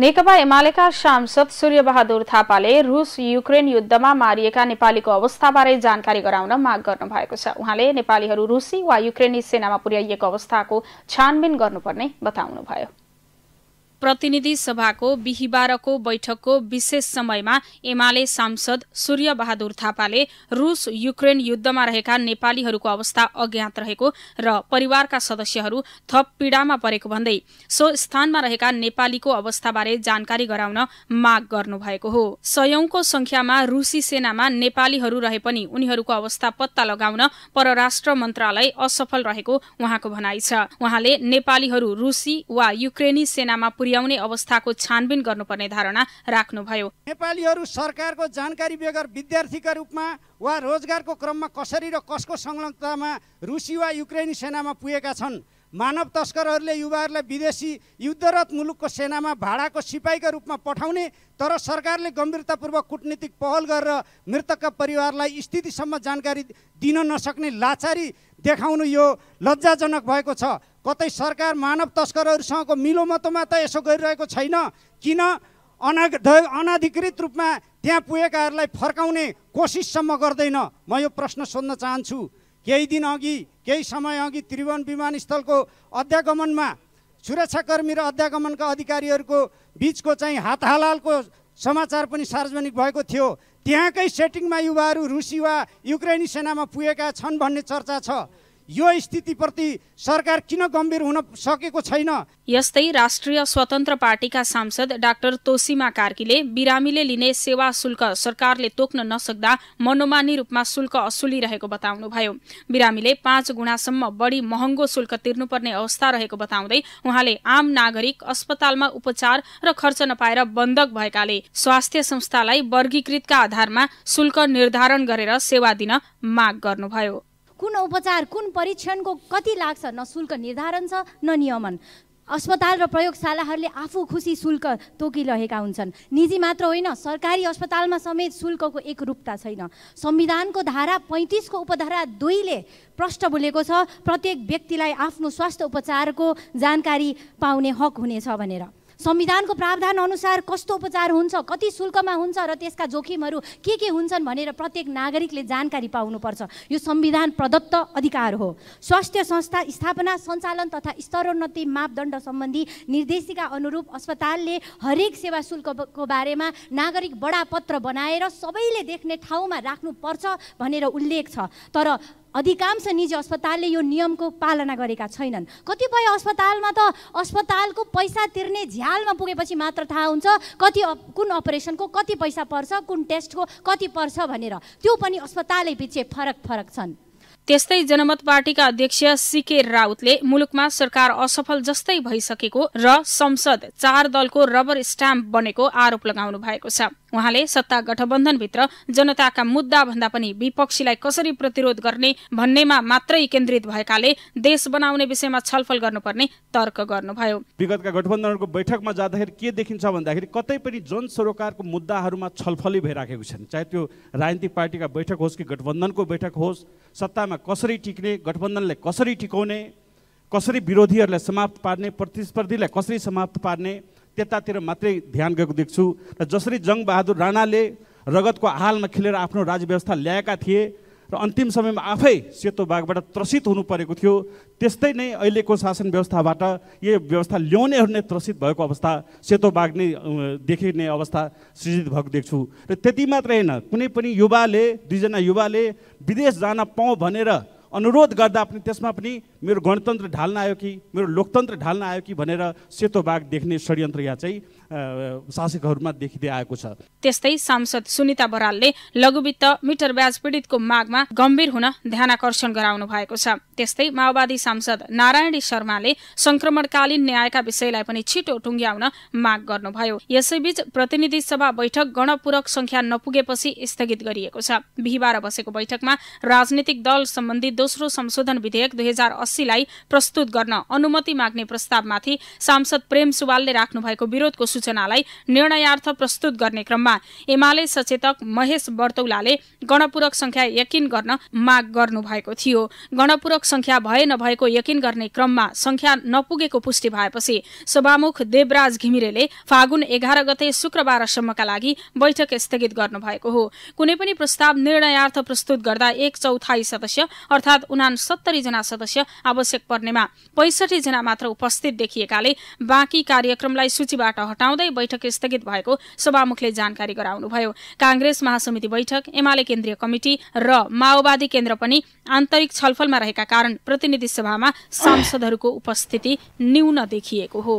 नेकपा एमालेका सांसद सूर्यबहादुर थापाले रुस युक्रेन युद्धमा मारिएका नेपालीको अवस्थाबारे जानकारी गराउन माग गर्नुभएको छ उहाँले नेपालीहरू रुसी वा युक्रेनी सेनामा पुर्याइएको अवस्थाको छानबिन गर्नुपर्ने बताउनुभयो प्रतिनिधि सभाको बिहिबारको बैठकको विशेष समयमा एमाले सांसद सूर्य बहादुर थापाले रूस युक्रेन युद्धमा रहेका नेपालीहरूको अवस्था अज्ञात रहेको र परिवारका सदस्यहरू थप पीडामा परेको भन्दै सो स्थानमा रहेका नेपालीको अवस्थाबारे जानकारी गराउन माग गर्नुभएको हो सयौंको संख्यामा रूसी सेनामा नेपालीहरू रहे पनि उनीहरूको अवस्था पत्ता लगाउन परराष्ट्र मन्त्रालय असफल रहेको उहाँको भनाइ छ उहाँले नेपालीहरू रूसी वा युक्रेनी सेनामा पुर्याउने अवस्थाको छानबिन गर्नुपर्ने धारणा राख्नुभयो नेपालीहरू सरकारको जानकारी बेगर विद्यार्थीका रूपमा वा रोजगारको क्रममा कसरी र कसको संलग्नतामा रुसी वा युक्रेनी सेनामा पुगेका छन् मानव तस्करहरूले युवाहरूलाई विदेशी युद्धरत मुलुकको सेनामा भाडाको सिपाहीका रूपमा पठाउने तर सरकारले गम्भीरतापूर्वक कुटनीतिक पहल गरेर मृतकका परिवारलाई स्थितिसम्म जानकारी दिन नसक्ने लाचारी देखाउनु यो लज्जाजनक भएको छ कतै सरकार मानव तस्करहरूसँगको मिलोमतोमा त यसो गरिरहेको छैन किन अना अनाधिकृत रूपमा त्यहाँ पुगेकाहरूलाई फर्काउने कोसिससम्म गर्दैन म यो प्रश्न सोध्न चाहन्छु केही दिन अघि केही समय अघि त्रिभुवन विमानस्थलको अध्यागमनमा सुरक्षाकर्मी र अध्यागमनका अधिकारीहरूको बिचको चाहिँ हातहालालको समाचार पनि सार्वजनिक भएको थियो त्यहाँकै सेटिङमा युवाहरू रुसी वा युक्रेनी सेनामा पुगेका छन् भन्ने चर्चा छ यो स्थितिप्रति सरकार किन गम्भीर हुन सकेको छैन यस्तै राष्ट्रिय स्वतन्त्र पार्टीका सांसद डाक्टर तोसिमा कार्कीले बिरामीले लिने सेवा शुल्क सरकारले तोक्न नसक्दा मनोमानी रूपमा शुल्क असुलिरहेको बताउनुभयो बिरामीले पाँच गुणासम्म बढी महँगो शुल्क तिर्नुपर्ने अवस्था रहेको बताउँदै उहाँले आम नागरिक अस्पतालमा उपचार र खर्च नपाएर बन्धक भएकाले स्वास्थ्य संस्थालाई वर्गीकृतका आधारमा शुल्क निर्धारण गरेर सेवा दिन माग गर्नुभयो कुन उपचार कुन परीक्षणको कति लाग्छ न शुल्क निर्धारण छ न नियमन अस्पताल र प्रयोगशालाहरूले आफू खुसी शुल्क तोकिरहेका हुन्छन् निजी मात्र होइन सरकारी अस्पतालमा समेत शुल्कको एकरूपता छैन संविधानको धारा पैँतिसको उपधारा दुईले प्रष्ट बोलेको छ प्रत्येक व्यक्तिलाई आफ्नो स्वास्थ्य उपचारको जानकारी पाउने हक हुनेछ भनेर संविधानको प्रावधान अनुसार कस्तो उपचार हुन्छ कति शुल्कमा हुन्छ र त्यसका जोखिमहरू के के हुन्छन् भनेर प्रत्येक नागरिकले जानकारी पाउनुपर्छ यो संविधान प्रदत्त अधिकार हो स्वास्थ्य संस्था स्थापना सञ्चालन तथा स्तरोन्नति मापदण्ड सम्बन्धी निर्देशिका अनुरूप अस्पतालले हरेक सेवा शुल्कको बारेमा नागरिक बडापत्र बनाएर सबैले देख्ने ठाउँमा राख्नुपर्छ भनेर उल्लेख छ तर अधिकांश निजी अस्पतालले यो नियमको पालना गरेका छैनन् कतिपय अस्पतालमा त अस्पतालको पैसा तिर्ने झ्यालमा पुगेपछि मात्र थाहा हुन्छ कति कुन अपरेसनको कति पैसा पर्छ कुन टेस्टको कति पर्छ भनेर त्यो पनि अस्पतालै पछि फरक फरक छन् त्यस्तै जनमत पार्टीका अध्यक्ष सिके राउतले मुलुकमा सरकार असफल जस्तै भइसकेको र संसद चार दलको रबर स्ट्याम्प बनेको आरोप लगाउनु भएको छ उहाँले सत्ता गठबन्धनभित्र जनताका मुद्दा भन्दा पनि विपक्षीलाई कसरी प्रतिरोध गर्ने भन्नेमा मात्रै केन्द्रित भएकाले देश बनाउने विषयमा छलफल गर्नुपर्ने तर्क गर्नुभयो विगतका गठबन्धनहरूको बैठकमा जाँदाखेरि के देखिन्छ भन्दाखेरि कतै पनि जन सरोकारको मुद्दाहरूमा छलफलै भइराखेको छैन चाहे त्यो राजनीतिक पार्टीका बैठक होस् कि गठबन्धनको बैठक होस् सत्तामा कसरी टिक्ने गठबन्धनलाई कसरी टिकाउने कसरी विरोधीहरूलाई समाप्त पार्ने प्रतिस्पर्धीलाई कसरी समाप्त पार्ने त्यतातिर मात्रै ध्यान गएको देख्छु र जसरी जङ्गबहादुर राणाले रगतको हालमा खेलेर आफ्नो राज्य व्यवस्था ल्याएका थिए र अन्तिम समयमा आफै सेतो बाघबाट त्रसित हुनु परेको थियो त्यस्तै नै अहिलेको शासन व्यवस्थाबाट यो व्यवस्था ल्याउनेहरू नै त्रसित भएको अवस्था सेतो बाघ नै देखिने अवस्था सृजित भएको देख्छु र त्यति मात्र होइन कुनै पनि युवाले दुईजना युवाले विदेश जान पाउँ भनेर अनुरोध गर्दा पनि त्यसमा पनि मेरो गणतन्त्र ढाल्न आयो कि मेरो लोकतन्त्र ढाल्न आयो कि भनेर सेतो बाघ देख्ने षड्यन्त्र यहाँ चाहिँ शासकहरूमा देखिँदै आएको छ त्यस्तै सांसद सुनिता बरालले लघुवित्त मिटर ब्याज पीडितको मागमा गम्भीर हुन ध्यानकर्षण गराउनु भएको छ त्यस्तै माओवादी सांसद नारायणी शर्माले संक्रमणकालीन न्यायका विषयलाई पनि छिटो टुङ्ग्याउन माग गर्नुभयो यसैबीच प्रतिनिधि सभा बैठक गणपूरक संख्या नपुगेपछि स्थगित गरिएको छ बिहिबार बसेको बैठकमा राजनीतिक दल सम्बन्धी दोस्रो संशोधन विधेयक दुई हजार अस्सीलाई प्रस्तुत गर्न अनुमति माग्ने प्रस्तावमाथि सांसद प्रेम सुवालले राख्नु भएको विरोधको सूचनालाई निर्णयार्थ प्रस्तुत गर्ने क्रममा एमाले सचेतक महेश बर्तौलाले गणपूरक संख्या यकिन गर्न माग गर्नु भएको थियो गणपूरक संख्या भए नभएको यकिन गर्ने क्रममा संख्या नपुगेको पुष्टि भएपछि सभामुख देवराज घिमिरेले फागुन एघार गते शुक्रबारसम्मका लागि बैठक स्थगित गर्नुभएको हो कुनै पनि प्रस्ताव निर्णयार्थ प्रस्तुत गर्दा एक चौथाई सदस्य अर्थात उनासत्तरी जना सदस्य आवश्यक पर्नेमा पैसठी जना मात्र उपस्थित देखिएकाले बाँकी कार्यक्रमलाई सूचीबाट हटाउनु जनाउँदै बैठक स्थगित भएको सभामुखले जानकारी गराउनुभयो काङ्ग्रेस महासमिति बैठक एमाले केन्द्रीय कमिटी र माओवादी केन्द्र पनि आन्तरिक छलफलमा रहेका कारण प्रतिनिधि सभामा सांसदहरूको उपस्थिति न्यून देखिएको हो